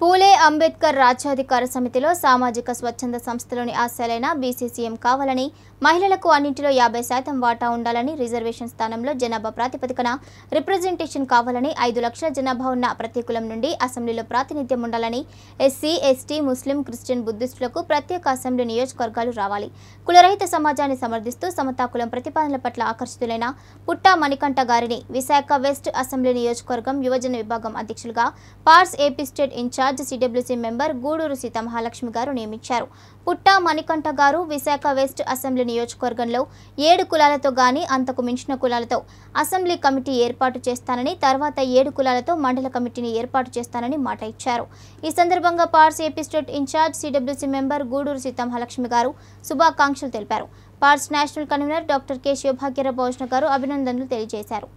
పూలే అంబేద్కర్ రాజ్యాధికార సమితిలో సామాజిక స్వచ్ఛంద సంస్థలోని ఆశయాలైన బీసీసీఎం కావాలని మహిళలకు అన్నింటిలో యాభై శాతం వాటా ఉండాలని రిజర్వేషన్ స్థానంలో జనాభా ప్రాతిపదికన రిప్రజెంటేషన్ కావాలని ఐదు లక్షల జనాభా ఉన్న ప్రతి కులం నుండి అసెంబ్లీలో ప్రాతినిధ్యం ఉండాలని ఎస్సీ ఎస్టీ ముస్లిం క్రిస్టియన్ బుద్ధిస్టులకు ప్రత్యేక అసెంబ్లీ నియోజకవర్గాలు రావాలి కులరహిత సమాజాన్ని సమర్థిస్తూ సమతాకులం ప్రతిపాదనల పట్ల ఆకర్షితులైన పుట్టా మణికంఠ గారిని విశాఖ వెస్ట్ అసెంబ్లీ నియోజకవర్గం యువజన విభాగం అధ్యక్షులుగా పార్స్ AP state incharge incharge CWC member Guduru Sita Mahalakshmi గారు నియమించారు పుట్ట మణికంఠ గారు విశాఖ వెస్ట్ అసెంబ్లీ నియోజకవర్గంలో ఏడు కులాలతో గాని అంతకు మించిన కులాలతో అసెంబ్లీ కమిటీ ఏర్పాటు చేస్తానని తర్వాత ఏడు కులాలతో మండల కమిటీని ఏర్పాటు చేస్తానని మాట ఇచ్చారు ఈ సందర్భంగా పార్స్ AP state incharge CWC member Guduru Sita Mahalakshmi గారు శుభాకాంక్షలు తెలిపారు పార్స్ national convener doctor K Sivabhagyarao Bhojana గారు అభినందనలు తెలియజేశారు